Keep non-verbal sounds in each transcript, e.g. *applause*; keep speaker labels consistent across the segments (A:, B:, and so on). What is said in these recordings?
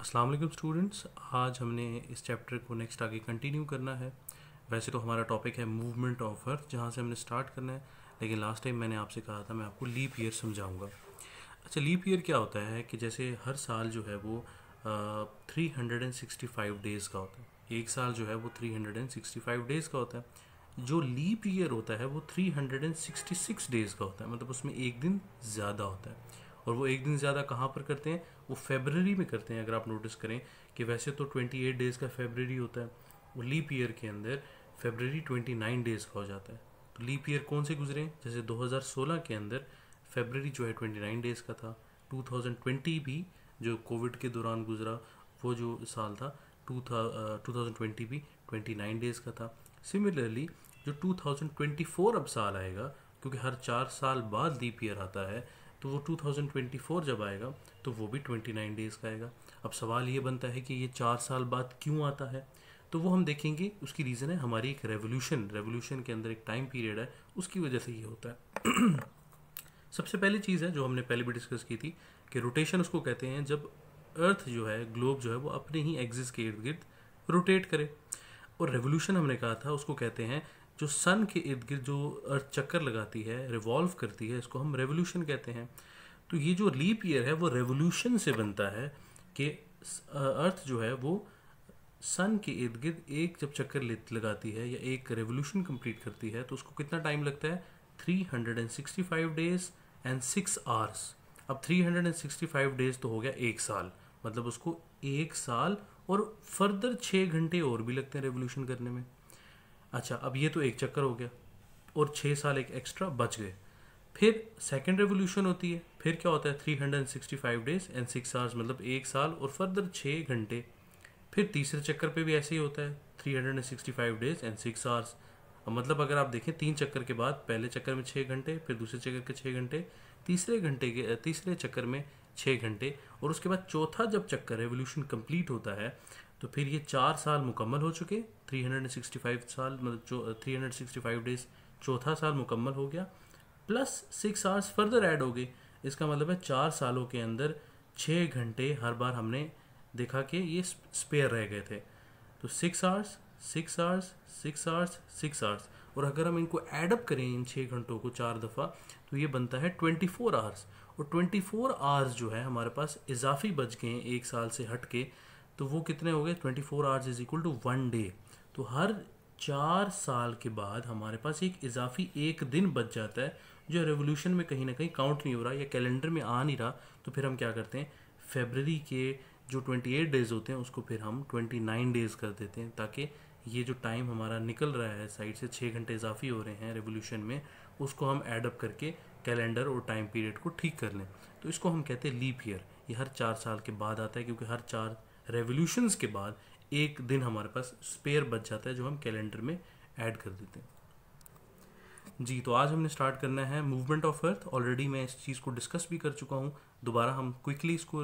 A: अस्सलाम वालेकुम स्टूडेंट्स आज हमने इस चैप्टर को नेक्स्ट आगे कंटिन्यू करना है वैसे तो हमारा टॉपिक है मूवमेंट ऑफ अर्थ जहाँ से हमने स्टार्ट करना है लेकिन लास्ट टाइम मैंने आपसे कहा था मैं आपको लीप ईयर समझाऊंगा अच्छा लीप ईयर क्या होता है कि जैसे हर साल जो है वो three hundred and sixty five days का होता है एक साल जो है वो three hundred and sixty five days का होता है जो लीप ईयर होता है वो three hundred and sixty six days का होता है मतलब उसमें एक दिन ज़्यादा होता है और वो एक दिन ज़्यादा कहाँ पर करते हैं वो फेबररी में करते हैं अगर आप नोटिस करें कि वैसे तो 28 डेज़ का फेबररी होता है वो लीप ईयर के अंदर फेबररी 29 डेज़ का हो जाता है तो लीप ईयर कौन से गुजरे जैसे 2016 के अंदर फेबररी जो है 29 डेज़ का था 2020 भी जो कोविड के दौरान गुजरा वो जो साल था टू थाउजेंड ट्वेंटी भी ट्वेंटी नाइन डेज़ का था सिमिलरली जो टू थाउजेंड ट्वेंटी फोर अब साल आएगा क्योंकि हर चार साल बाद लीप ईयर आता है तो वो 2024 जब आएगा तो वो भी 29 डेज़ का आएगा अब सवाल ये बनता है कि ये चार साल बाद क्यों आता है तो वो हम देखेंगे उसकी रीज़न है हमारी एक रेवोल्यूशन रेवोल्यूशन के अंदर एक टाइम पीरियड है उसकी वजह से ये होता है *clears throat* सबसे पहली चीज़ है जो हमने पहले भी डिस्कस की थी कि रोटेशन उसको कहते हैं जब अर्थ जो है ग्लोब जो है वो अपने ही एग्जिस के इर्द गिर्द रोटेट करे और रेवोल्यूशन हमने कहा था उसको कहते हैं जो सन के इर्द गिर्द जो अर्थ चक्कर लगाती है रिवॉल्व करती है इसको हम रेवोल्यूशन कहते हैं तो ये जो लीप ईयर है वो रेवोल्यूशन से बनता है कि अर्थ जो है वो सन के इर्द गिर्द एक जब चक्कर लगाती है या एक रेवोल्यूशन कंप्लीट करती है तो उसको कितना टाइम लगता है 365 डेज एंड सिक्स आवर्स अब 365 डेज तो हो गया एक साल मतलब उसको एक साल और फर्दर छः घंटे और भी लगते हैं रेवोल्यूशन करने में अच्छा अब ये तो एक चक्कर हो गया और छः साल एक एक्स्ट्रा बच गए फिर सेकेंड रेवोल्यूशन होती है फिर क्या होता है three hundred and sixty five days and six hours मतलब एक साल और फर्दर छः घंटे फिर तीसरे चक्कर पे भी ऐसे ही होता है three hundred and sixty five days and six hours मतलब अगर आप देखें तीन चक्कर के बाद पहले चक्कर में छः घंटे फिर दूसरे चक्कर के छः घंटे तीसरे घंटे के तीसरे चक्कर में छः घंटे और उसके बाद चौथा जब चक्कर रेवोल्यूशन कंप्लीट होता है तो फिर ये चार साल मुकम्मल हो चुके 365 साल मतलब three hundred sixty five days चौथा साल मुकम्मल हो गया plus six hours further add हो गए इसका मतलब है चार सालों के अंदर छः घंटे हर बार हमने देखा कि ये स्पेयर रह गए थे तो six hours six hours six hours six hours और अगर हम इनको एडअप करें इन छः घंटों को चार दफ़ा तो ये बनता है ट्वेंटी फोर आवर्स और ट्वेंटी फोर आवर्स जो है हमारे पास इजाफी बच गए हैं एक साल से हट के तो वो कितने हो गए twenty four hours is equal to one day तो हर चार साल के बाद हमारे पास एक इजाफी एक दिन बच जाता है जो रेवोल्यूशन में कहीं ना कहीं काउंट नहीं हो रहा या कैलेंडर में आ नहीं रहा तो फिर हम क्या करते हैं फेबररी के जो 28 डेज़ होते हैं उसको फिर हम 29 डेज़ कर देते हैं ताकि ये जो टाइम हमारा निकल रहा है साइड से छः घंटे इजाफी हो रहे हैं रेवोल्यूशन में उसको हम एडअप करके कैलेंडर और टाइम पीरियड को ठीक कर लें तो इसको हम कहते हैं लीप ईयर ये हर चार साल के बाद आता है क्योंकि हर चार रेवोल्यूशंस के बाद एक दिन हमारे पास स्पेयर बच जाता है जो हम कैलेंडर में ऐड कर देते हैं जी तो आज हमने स्टार्ट करना है मूवमेंट ऑफ अर्थ ऑलरेडी मैं इस चीज़ को डिस्कस भी कर चुका हूँ दोबारा हम क्विकली इसको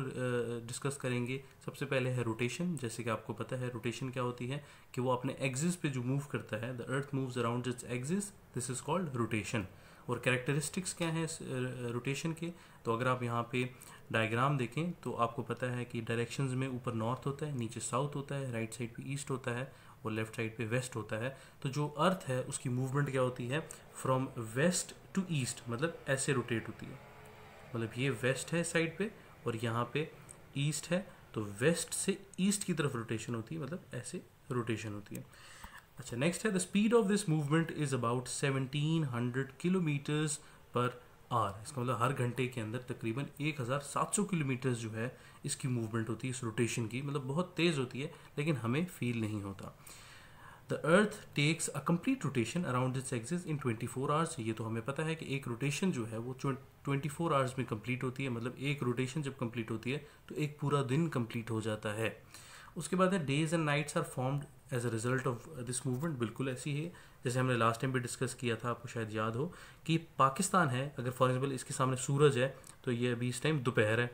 A: डिस्कस करेंगे सबसे पहले है रोटेशन जैसे कि आपको पता है रोटेशन क्या होती है कि वो अपने एग्जिस पे जो मूव करता है the earth moves around its axis this is called rotation और कैरेक्टरिस्टिक्स क्या हैं इस रोटेशन के तो अगर आप यहाँ पे डायग्राम देखें तो आपको पता है कि डायरेक्शंस में ऊपर नॉर्थ होता है नीचे साउथ होता है राइट साइड पे ईस्ट होता है और लेफ्ट साइड पे वेस्ट होता है तो जो अर्थ है उसकी मूवमेंट क्या होती है फ्रॉम वेस्ट टू ईस्ट मतलब ऐसे रोटेट होती है मतलब ये वेस्ट है साइड पे और यहाँ पे ईस्ट है तो वेस्ट से ईस्ट की तरफ रोटेशन होती है मतलब ऐसे रोटेशन होती है अच्छा नेक्स्ट है the speed of this movement is about 1700 kilometres per hour इसका मतलब हर घंटे के अंदर तकरीबन 1700 किलोमीटर्स जो है इसकी मूवमेंट होती है इस रोटेशन की मतलब बहुत तेज़ होती है लेकिन हमें फील नहीं होता the earth takes a complete rotation around its axis in 24 hours ये तो हमें पता है कि एक रोटेशन जो है वो 24 आवर्स में कम्प्लीट होती है मतलब एक रोटेशन जब कम्प्लीट होती है तो एक पूरा दिन कम्प्लीट हो जाता है उसके बाद है days and nights are formed as a result of this movement बिल्कुल ऐसी है जैसे हमने लास्ट टाइम भी डिस्कस किया था आपको शायद याद हो कि पाकिस्तान है अगर फॉर एग्जाम्पल इसके सामने सूरज है तो ये अभी इस टाइम दोपहर है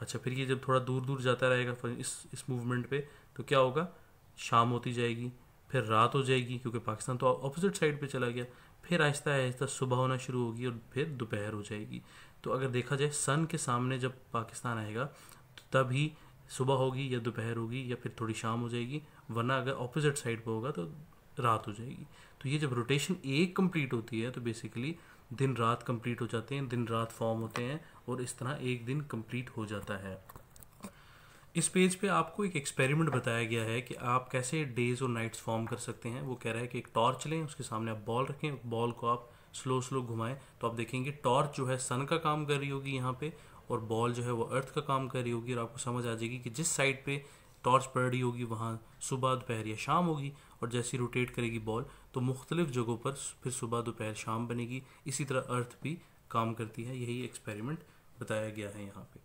A: अच्छा फिर ये जब थोड़ा दूर दूर जाता रहेगा इस इस मूवमेंट पे तो क्या होगा शाम होती जाएगी फिर रात हो जाएगी क्योंकि पाकिस्तान तो अपोजिट साइड पे चला गया फिर आहिस्ता आहिस्ता सुबह होना शुरू होगी और फिर दोपहर हो जाएगी तो अगर देखा जाए सन के सामने जब पाकिस्तान आएगा तो तभी सुबह होगी या दोपहर होगी या फिर थोड़ी शाम हो जाएगी वरना अगर ऑपोजिट साइड पर होगा तो रात हो जाएगी तो ये जब रोटेशन एक कंप्लीट होती है तो बेसिकली दिन रात कंप्लीट हो जाते हैं दिन रात फॉर्म होते हैं और इस तरह एक दिन कंप्लीट हो जाता है इस पेज पे आपको एक एक्सपेरिमेंट बताया गया है कि आप कैसे डेज और नाइट्स फॉर्म कर सकते हैं वो कह रहा है कि एक टॉर्च लें उसके सामने आप बॉल रखें बॉल को आप स्लो स्लो घुमाएं तो आप देखेंगे टॉर्च जो है सन का काम कर रही होगी यहाँ पे और बॉल जो है वो अर्थ का काम कर रही होगी और आपको समझ आ जाएगी कि जिस साइड पे टॉर्च पड़ रही होगी वहाँ सुबह दोपहर या शाम होगी और जैसी रोटेट करेगी बॉल तो मुख्तलिफ़ जगहों पर फिर सुबह दोपहर शाम बनेगी इसी तरह अर्थ भी काम करती है यही एक्सपेरिमेंट बताया गया है यहाँ पे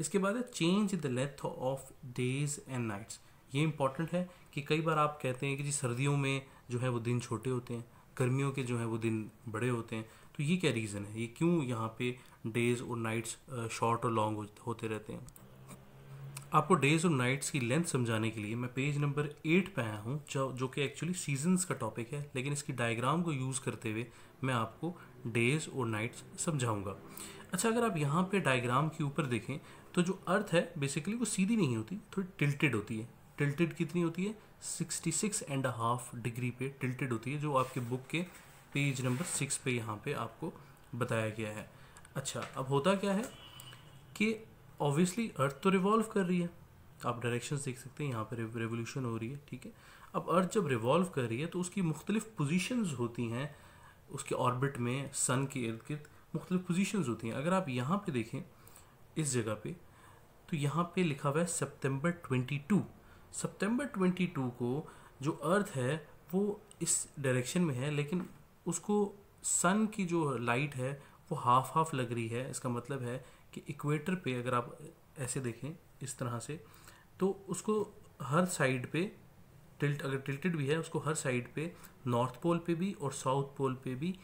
A: इसके बाद है change the length of days and nights ये इंपॉर्टेंट है कि कई बार आप कहते हैं कि जी सर्दियों में जो है वो दिन छोटे होते हैं गर्मियों के जो है वो दिन बड़े होते हैं तो ये क्या रीज़न है ये क्यों यहाँ पे डेज और नाइट्स शॉर्ट और लॉन्ग होते रहते हैं आपको डेज और नाइट्स की लेंथ समझाने के लिए मैं पेज नंबर एट पे आया हूँ जो जो कि एक्चुअली सीजन्स का टॉपिक है लेकिन इसकी डायग्राम को यूज़ करते हुए मैं आपको डेज और नाइट्स समझाऊंगा अच्छा अगर आप यहाँ पे डायग्राम के ऊपर देखें तो जो अर्थ है बेसिकली वो सीधी नहीं होती थोड़ी टिल्टेड होती है टिल्टेड कितनी होती है sixty six and half degree पे टिल्टेड होती है जो आपके बुक के पेज नंबर सिक्स पे यहाँ पे आपको बताया गया है अच्छा अब होता क्या है कि ऑब्वियसली अर्थ तो रिवॉल्व कर रही है आप डायरेक्शंस देख सकते हैं यहाँ पर रेवोल्यूशन हो रही है ठीक है अब अर्थ जब रिवॉल्व कर रही है तो उसकी मुख्तलिफ पोजिशन होती हैं उसके ऑर्बिट में सन के इर्द गिर्द मुख्तलिफ पोजिशन होती हैं अगर आप यहाँ पे देखें इस जगह पे तो यहाँ पे लिखा हुआ है सितंबर 22 सितंबर 22 को जो अर्थ है वो इस डायरेक्शन में है लेकिन उसको सन की जो लाइट है वो हाफ हाफ लग रही है इसका मतलब है कि इक्वेटर पे अगर आप ऐसे देखें इस तरह से तो उसको हर साइड पे टिल्ट अगर टिल्टेड भी है उसको हर साइड पे नॉर्थ पोल पे भी और साउथ पोल पे भी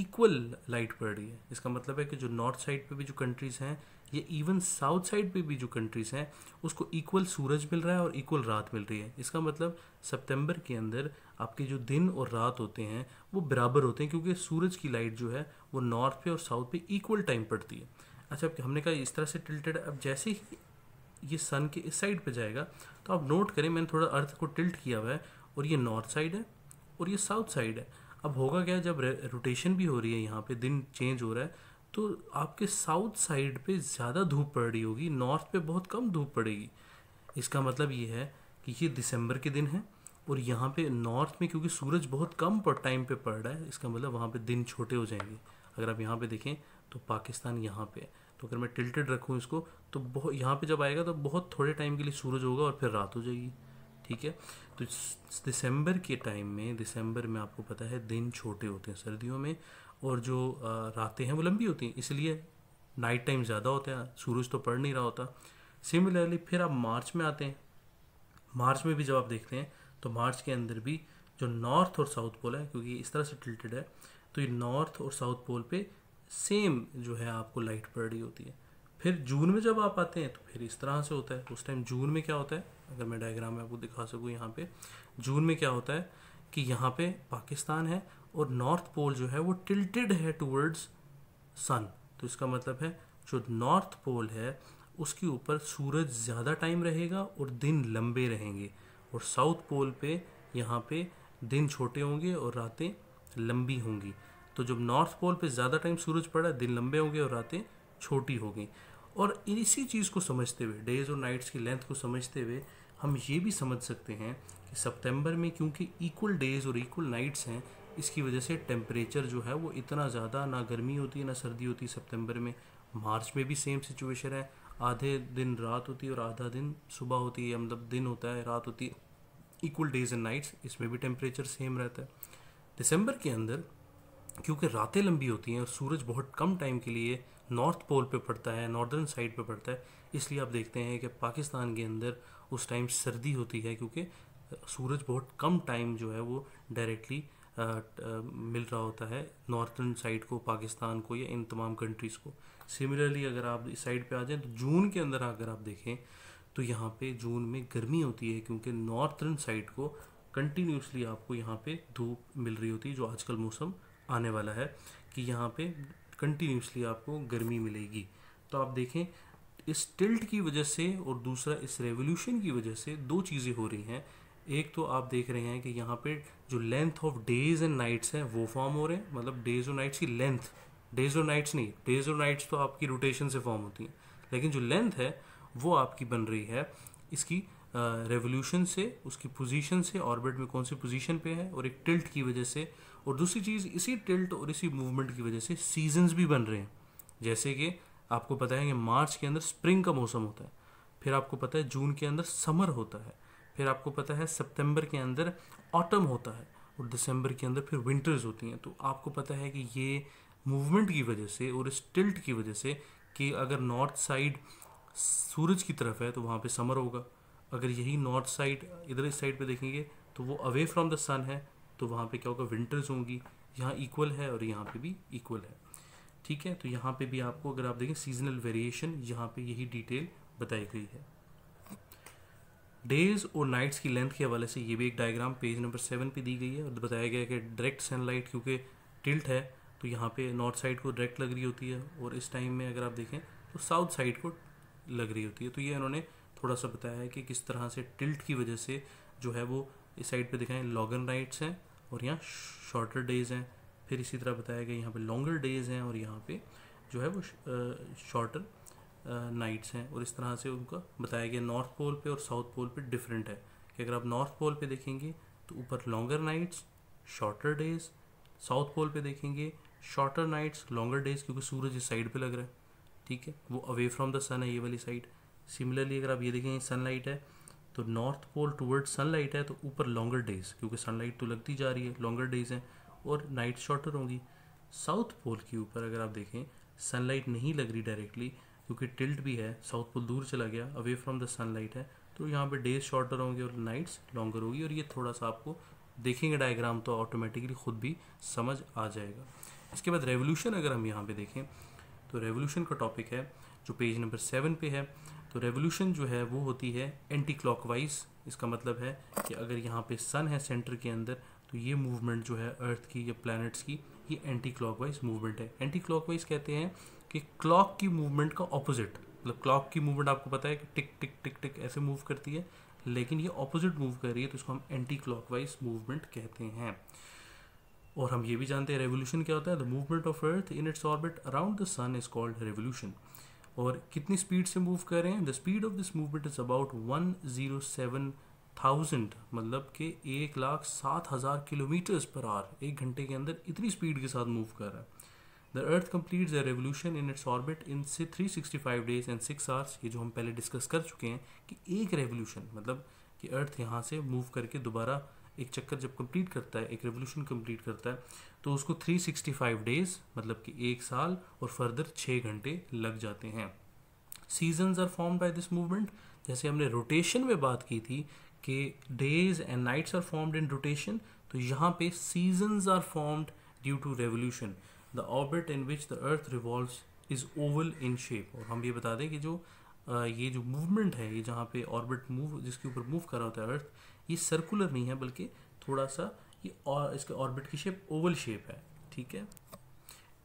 A: इक्वल लाइट पड़ रही है इसका मतलब है कि जो नॉर्थ साइड पे भी जो कंट्रीज़ हैं या इवन साउथ साइड पे भी जो कंट्रीज़ हैं उसको इक्वल सूरज मिल रहा है और इक्वल रात मिल रही है इसका मतलब सितंबर के अंदर आपके जो दिन और रात होते हैं वो बराबर होते हैं क्योंकि सूरज की लाइट जो है वो नॉर्थ पे और साउथ पे इक्वल टाइम पड़ती है अच्छा हमने कहा इस तरह से टिल्टेड अब जैसे ही ये सन के इस साइड पे जाएगा तो आप नोट करें मैंने थोड़ा अर्थ को टिल्ट किया हुआ है और ये नॉर्थ साइड है और ये साउथ साइड है अब होगा क्या जब रोटेशन भी हो रही है यहाँ पे दिन चेंज हो रहा है तो आपके साउथ साइड पे ज़्यादा धूप पड़ रही होगी नॉर्थ पे बहुत कम धूप पड़ेगी इसका मतलब ये है कि ये दिसंबर के दिन है और यहाँ पे नॉर्थ में क्योंकि सूरज बहुत कम पर टाइम पे पड़ रहा है इसका मतलब वहाँ पे दिन छोटे हो जाएंगे अगर आप यहाँ पे देखें तो पाकिस्तान यहाँ पे तो अगर मैं टिल्टेड रखूँ इसको तो बहुत यहाँ पर जब आएगा तो बहुत थोड़े टाइम के लिए सूरज होगा और फिर रात हो जाएगी ठीक है तो दिसंबर के टाइम में दिसंबर में आपको पता है दिन छोटे होते हैं सर्दियों में और जो रातें हैं वो लंबी होती हैं इसलिए नाइट टाइम ज़्यादा होता है सूरज तो पड़ नहीं रहा होता सिमिलरली फिर आप मार्च में आते हैं मार्च में भी जब आप देखते हैं तो मार्च के अंदर भी जो नॉर्थ और साउथ पोल है क्योंकि इस तरह से टिल्टेड है तो ये नॉर्थ और साउथ पोल पे सेम जो है आपको लाइट पड़ रही होती है फिर जून में जब आप आते हैं तो फिर इस तरह से होता है उस टाइम जून में क्या होता है अगर मैं डायग्राम में आपको दिखा सकूँ यहाँ पे जून में क्या होता है कि यहाँ पे पाकिस्तान है और नॉर्थ पोल जो है वो टिल्टेड है टूवर्ड्स सन तो इसका मतलब है जो नॉर्थ पोल है उसके ऊपर सूरज ज़्यादा टाइम रहेगा और दिन लंबे रहेंगे और साउथ पोल पे यहाँ पे दिन छोटे होंगे और रातें लंबी होंगी तो जब नॉर्थ पोल पे ज़्यादा टाइम सूरज पड़ा दिन लंबे होंगे और रातें छोटी होगी और इसी चीज़ को समझते हुए डेज और नाइट्स की लेंथ को समझते हुए हम ये भी समझ सकते हैं कि सितंबर में क्योंकि इक्वल डेज और इक्वल नाइट्स हैं इसकी वजह से टेम्परेचर जो है वो इतना ज़्यादा ना गर्मी होती है ना सर्दी होती है सितंबर में मार्च में भी सेम सिचुएशन है आधे दिन रात होती है और आधा दिन सुबह होती है मतलब दिन होता है रात होती है इक्वल डेज एंड नाइट्स इसमें भी टेम्परेचर सेम रहता है दिसंबर के अंदर क्योंकि रातें लंबी होती हैं और सूरज बहुत कम टाइम के लिए नॉर्थ पोल पे पड़ता है नॉर्दर्न साइड पे पड़ता है इसलिए आप देखते हैं कि पाकिस्तान के अंदर उस टाइम सर्दी होती है क्योंकि सूरज बहुत कम टाइम जो है वो डायरेक्टली मिल रहा होता है नॉर्थर्न साइड को पाकिस्तान को या इन तमाम कंट्रीज़ को सिमिलरली अगर आप इस साइड पे आ जाएं तो जून के अंदर अगर आप देखें तो यहाँ पे जून में गर्मी होती है क्योंकि नॉर्थर्न साइड को कंटिन्यूसली आपको यहाँ पे धूप मिल रही होती है जो आजकल मौसम आने वाला है कि यहाँ पे कंटिन्यूसली आपको गर्मी मिलेगी तो आप देखें इस टिल्ट की वजह से और दूसरा इस रेवोल्यूशन की वजह से दो चीज़ें हो रही हैं एक तो आप देख रहे हैं कि यहाँ पे जो length of days and nights हैं वो फॉर्म हो रहे हैं मतलब डेज और नाइट्स की लेंथ डेज और नाइट्स नहीं डेज और नाइट्स तो आपकी रोटेशन से फॉर्म होती हैं लेकिन जो लेंथ है वो आपकी बन रही है इसकी रेवोल्यूशन से उसकी पोजीशन से ऑर्बिट में कौन सी पोजीशन पे है और एक टिल्ट की वजह से और दूसरी चीज़ इसी टिल्ट और इसी मूवमेंट की वजह से सीजन्स भी बन रहे हैं जैसे कि आपको पता है कि मार्च के अंदर स्प्रिंग का मौसम होता है फिर आपको पता है जून के अंदर समर होता है फिर आपको पता है सितंबर के अंदर ऑटम होता है और दिसंबर के अंदर फिर विंटर्स होती हैं तो आपको पता है कि ये मूवमेंट की वजह से और इस टिल्ट की वजह से कि अगर नॉर्थ साइड सूरज की तरफ है तो वहाँ पे समर होगा अगर यही नॉर्थ साइड इधर इस साइड पे देखेंगे तो वो अवे फ्रॉम द सन है तो वहाँ पे क्या होगा विंटर्स होंगी यहाँ इक्वल है और यहाँ पे भी इक्वल है ठीक है तो यहाँ पे भी आपको अगर आप देखें सीजनल वेरिएशन यहाँ पे यही डिटेल बताई गई है डेज और नाइट्स की लेंथ के हवाले से ये भी एक डायग्राम पेज नंबर सेवन पे दी गई है और बताया गया है कि डायरेक्ट सनलाइट क्योंकि टिल्ट है तो यहाँ पे नॉर्थ साइड को डायरेक्ट लग रही होती है और इस टाइम में अगर आप देखें तो साउथ साइड को लग रही होती है तो ये इन्होंने थोड़ा सा बताया है कि किस तरह से टिल्ट की वजह से जो है वो इस साइड पे दिखाएं लॉगन राइट्स हैं और यहाँ शॉर्टर डेज़ हैं फिर इसी तरह बताया गया यहाँ पे लॉन्गर डेज़ हैं और यहाँ पे जो है वो शॉर्टर नाइट्स हैं और इस तरह से उनका बताया गया नॉर्थ पोल पे और साउथ पोल पे डिफरेंट है कि अगर आप नॉर्थ पोल पे देखेंगे तो ऊपर longer nights shorter days south pole पे देखेंगे शॉर्टर नाइट्स लॉन्गर डेज़ क्योंकि सूरज इस साइड पर लग रहा है ठीक है वो अवे फ्रॉम द सन है ये वाली साइड सिमिलरली अगर आप ये देखेंगे सनलाइट है तो नॉर्थ पोल टूवर्ड सनलाइट है तो ऊपर लॉन्गर डेज क्योंकि सनलाइट तो लगती जा रही है लॉन्गर डेज हैं और नाइट शॉर्टर होंगी साउथ पोल के ऊपर अगर आप देखें सनलाइट नहीं लग रही डायरेक्टली क्योंकि टिल्ट भी है साउथ पोल दूर चला गया अवे फ्रॉम द सनलाइट है तो यहाँ पे डेज शॉर्टर होंगे और नाइट्स लॉन्गर होगी और ये थोड़ा सा आपको देखेंगे डायग्राम तो ऑटोमेटिकली खुद भी समझ आ जाएगा इसके बाद रेवोल्यूशन अगर हम यहाँ पे देखें तो रेवोल्यूशन का टॉपिक है जो पेज नंबर सेवन पे है तो रेवोल्यूशन जो है वो होती है एंटी क्लॉक इसका मतलब है कि अगर यहाँ पे सन है सेंटर के अंदर तो ये मूवमेंट जो है अर्थ की या प्लैनेट्स की ये एंटी क्लॉक मूवमेंट है एंटी क्लॉक कहते हैं कि क्लॉक की मूवमेंट का ऑपोजिट मतलब क्लॉक की मूवमेंट आपको पता है कि टिक टिक टिक टिक ऐसे मूव करती है लेकिन ये ऑपोजिट मूव कर रही है तो इसको हम एंटी क्लॉक मूवमेंट कहते हैं और हम ये भी जानते हैं रेवोल्यूशन क्या होता है the movement of earth in its orbit around the sun is called revolution और कितनी स्पीड से मूव कर रहे हैं the speed of this movement is about one zero seven thousand मतलब कि एक लाख सात हज़ार किलोमीटर्स पर आवर एक घंटे के अंदर इतनी स्पीड के साथ मूव कर रहा है the earth complete the revolution in its orbit in से three sixty five days and six hours ये जो हम पहले डिस्कस कर चुके हैं कि एक रेवोल्यूशन मतलब कि अर्थ यहाँ से मूव करके दोबारा एक चक्कर जब कंप्लीट करता है एक रेवोल्यूशन कंप्लीट करता है तो उसको 365 डेज मतलब कि एक साल और फर्दर छः घंटे लग जाते हैं seasons are form by this movement जैसे हमने रोटेशन में बात की थी कि days and nights are formed in rotation तो यहाँ पे seasons are formed due to revolution the orbit in which the earth revolve is oval in shape और हम ये बता दें कि जो ये जो मूवमेंट है ये जहाँ पे ऑर्बिट मूव जिसके ऊपर मूव करा होता है अर्थ ये सर्कुलर नहीं है बल्कि थोड़ा सा ये और इसके ऑर्बिट की शेप ओवल शेप है ठीक है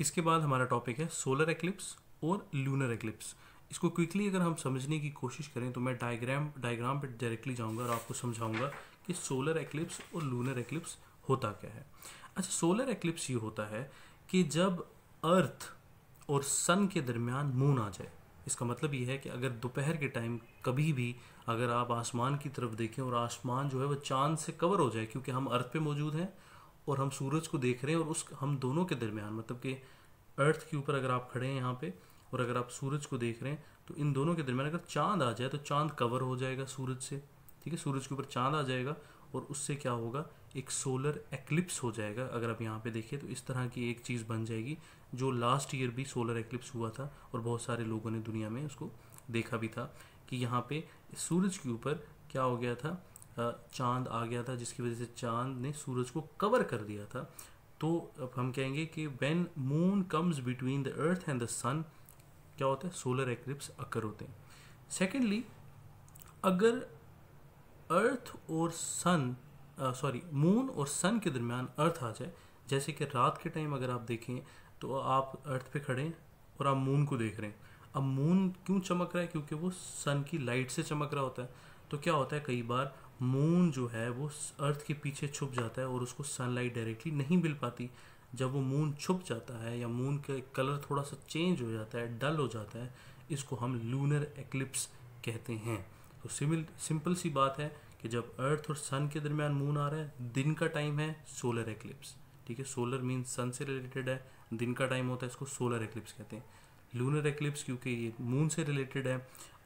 A: इसके बाद हमारा टॉपिक है सोलर एक्लिप्स और लूनर एक्लिप्स इसको क्विकली अगर हम समझने की कोशिश करें तो मैं डायग्राम डायग्राम पर डायरेक्टली जाऊंगा और आपको समझाऊंगा कि सोलर एक्लिप्स और लूनर एक्लिप्स होता क्या है अच्छा सोलर एक्लिप्स ये होता है कि जब अर्थ और सन के दरमियान मून आ जाए इसका मतलब ये है कि अगर दोपहर के टाइम कभी भी अगर आप आसमान की तरफ देखें और आसमान जो है वह चांद से कवर हो जाए क्योंकि हम अर्थ पे मौजूद हैं और हम सूरज को देख रहे हैं और उस हम दोनों के दरमियान मतलब कि अर्थ के ऊपर अगर आप खड़े हैं यहाँ पे और अगर आप सूरज को देख रहे हैं तो इन दोनों के दरमियान अगर चांद आ जाए तो चांद कवर हो जाएगा सूरज से ठीक है सूरज के ऊपर चांद आ जाएगा और उससे क्या होगा एक सोलर एक्लिप्स हो जाएगा अगर आप यहाँ पे देखें तो इस तरह की एक चीज़ बन जाएगी जो लास्ट ईयर भी सोलर एक्लिप्स हुआ था और बहुत सारे लोगों ने दुनिया में उसको देखा भी था कि यहाँ पे सूरज के ऊपर क्या हो गया था चांद आ गया था जिसकी वजह से चांद ने सूरज को कवर कर दिया था तो अब हम कहेंगे कि when moon comes between the earth and the sun क्या होता है सोलर एक्लिप्स अकर होते हैं सेकेंडली अगर अर्थ और सन सॉरी मून और सन के दरमियान अर्थ आ जाए जैसे कि रात के टाइम अगर आप देखें तो आप अर्थ पे खड़े हैं और आप मून को देख रहे हैं अब मून क्यों चमक रहा है क्योंकि वो सन की लाइट से चमक रहा होता है तो क्या होता है कई बार मून जो है वो अर्थ के पीछे छुप जाता है और उसको सनलाइट डायरेक्टली नहीं मिल पाती जब वो मून छुप जाता है या मून का कलर थोड़ा सा चेंज हो जाता है डल हो जाता है इसको हम लूनर एक्लिप्स कहते हैं तो सिमिल सिंपल सी बात है कि जब अर्थ और सन के दरमियान मून आ रहा है दिन का टाइम है सोलर एक्लिप्स ठीक है सोलर मीन्स सन से रिलेटेड है दिन का टाइम होता है इसको सोलर एक्लिप्स कहते हैं लूनर एक्लिप्स क्योंकि ये मून से रिलेटेड है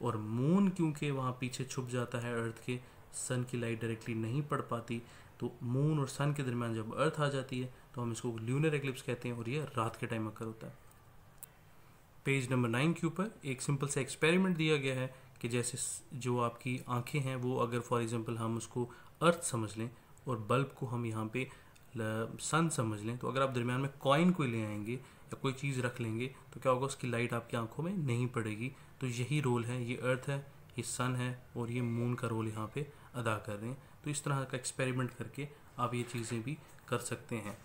A: और मून क्योंकि वहाँ पीछे छुप जाता है अर्थ के सन की लाइट डायरेक्टली नहीं पड़ पाती तो मून और सन के दरमियान जब अर्थ आ जाती है तो हम इसको ल्यूनर एक्लिप्स कहते हैं और ये रात के टाइम अक्कर होता है पेज नंबर नाइन के ऊपर एक सिंपल सा एक्सपेरिमेंट दिया गया है कि जैसे जो आपकी आंखें हैं वो अगर फॉर एग्ज़ाम्पल हम उसको अर्थ समझ लें और बल्ब को हम यहाँ पे सन समझ लें तो अगर आप दरमियान में कॉइन कोई ले आएंगे या कोई चीज़ रख लेंगे तो क्या होगा उसकी लाइट आपकी आंखों में नहीं पड़ेगी तो यही रोल है ये अर्थ है ये सन है और ये मून का रोल यहाँ पे अदा कर रहे हैं तो इस तरह का एक्सपेरिमेंट करके आप ये चीज़ें भी कर सकते हैं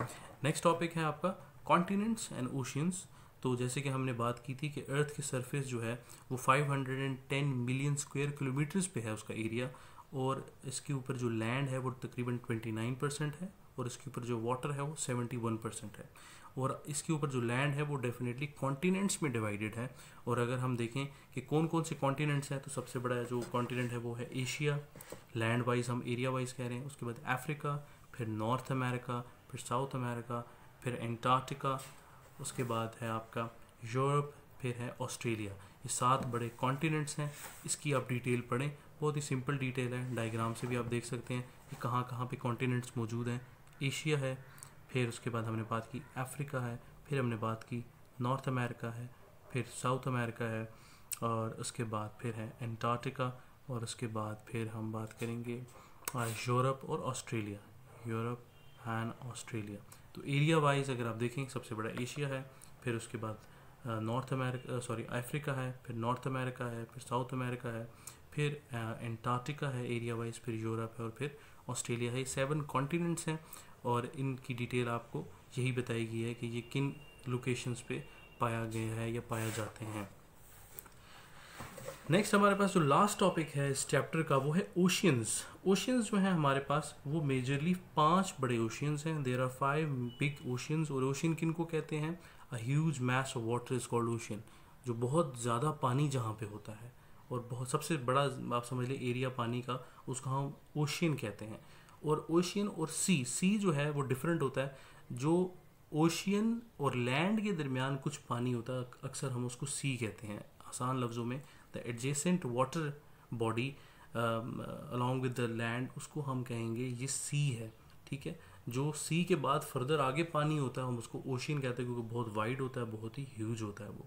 A: नेक्स्ट टॉपिक है आपका कॉन्टीनेंट्स एंड ओशियंस तो जैसे कि हमने बात की थी कि अर्थ की सरफेस जो है वो 510 मिलियन स्क्वायर किलोमीटर्स पे है उसका एरिया और इसके ऊपर जो लैंड है वो तकरीबन 29 परसेंट है और इसके ऊपर जो वाटर है वो 71 परसेंट है और इसके ऊपर जो लैंड है वो डेफिनेटली कॉन्टिनेंट्स में डिवाइडेड है और अगर हम देखें कि कौन कौन से कॉन्टिनेंट्स हैं तो सबसे बड़ा जो कॉन्टिनेंट है वो है एशिया लैंड वाइज हम एरिया वाइज कह रहे हैं उसके बाद अफ्रीका फिर नॉर्थ अमेरिका फिर साउथ अमेरिका फिर एंटार्टिका उसके बाद है आपका यूरोप फिर है ऑस्ट्रेलिया ये सात बड़े कॉन्टिनेंट्स हैं इसकी आप डिटेल पढ़ें बहुत ही सिंपल डिटेल है डायग्राम से भी आप देख सकते हैं कि कहाँ कहाँ पे कॉन्टिनेंट्स मौजूद हैं एशिया है फिर उसके बाद हमने बात की अफ्रीका है फिर हमने बात की नॉर्थ अमेरिका है फिर साउथ अमेरिका है और उसके बाद फिर है एंटार्टिका और उसके बाद फिर हम बात करेंगे यूरोप और ऑस्ट्रेलिया यूरोप एंड ऑस्ट्रेलिया तो एरिया वाइज अगर आप देखें सबसे बड़ा एशिया है फिर उसके बाद नॉर्थ अमेरिका सॉरी अफ्रीका है फिर नॉर्थ अमेरिका है फिर साउथ अमेरिका है फिर एंटार्क्टिका है एरिया वाइज फिर यूरोप है और फिर ऑस्ट्रेलिया है सेवन कॉन्टीनेंट्स हैं और इनकी डिटेल आपको यही बताई गई है कि ये किन लोकेशंस पे पाया गया है या पाया जाते हैं नेक्स्ट हमारे पास जो लास्ट टॉपिक है इस चैप्टर का वो है ओशियंस ओशियंस जो है हमारे पास वो मेजरली पांच बड़े ओशियंस हैं there are five big oceans और ओशियन किन को कहते हैं a huge mass of water is called ocean जो बहुत ज़्यादा पानी जहाँ पे होता है और बहुत सबसे बड़ा आप समझ लें एरिया पानी का उसका हम ओशियन कहते हैं और ओशियन और सी सी जो है वो डिफरेंट होता है जो ओशियन और लैंड के दरमियान कुछ पानी होता है अक्सर हम उसको सी कहते हैं आसान लफ्ज़ों में the adjacent water body along with the land उसको हम कहेंगे ये सी है ठीक है जो सी के बाद फर्दर आगे पानी होता है हम उसको ओशियन कहते हैं क्योंकि बहुत वाइड होता है बहुत ही ह्यूज होता है वो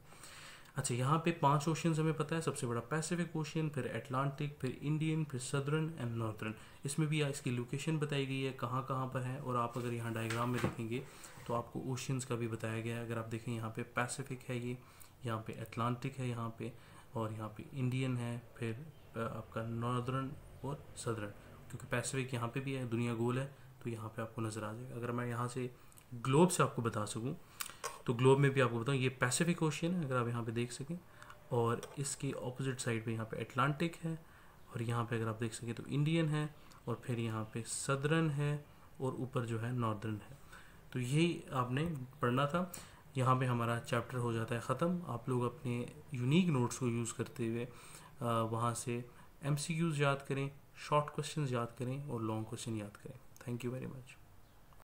A: अच्छा यहाँ पे पांच ओशियंस हमें पता है सबसे बड़ा पैसिफिक ओशियन फिर एटलांटिक फिर इंडियन फिर सदर्न एंड नॉर्थर्न इसमें भी इसकी लोकेशन बताई गई है कहाँ कहाँ पर है और आप अगर यहाँ डायग्राम में देखेंगे तो आपको ओशियंस का भी बताया गया है अगर आप देखें यहाँ पे पैसिफिक है ये यहाँ पे अटलांटिक है यहाँ पे और यहाँ पे इंडियन है फिर आपका नॉर्दर्न और सदरन क्योंकि पैसिफिक यहाँ पे भी है दुनिया गोल है तो यहाँ पे आपको नज़र आ जाएगा अगर मैं यहाँ से ग्लोब से आपको बता सकूँ तो ग्लोब में भी आपको बताऊँ ये पैसिफिक ओशियन है अगर आप यहाँ पे देख सकें और इसके ऑपोजिट साइड पे यहाँ पे अटलांटिक है और यहाँ पे अगर आप देख सकें तो इंडियन है और फिर यहाँ पे सदर्न है और ऊपर जो है नॉर्दर्न है तो यही आपने पढ़ना था यहाँ पे हमारा चैप्टर हो जाता है ख़त्म आप लोग अपने यूनिक नोट्स को यूज़ करते हुए वहाँ से एम याद करें शॉर्ट क्वेश्चन याद करें और लॉन्ग क्वेश्चन याद करें थैंक यू वेरी मच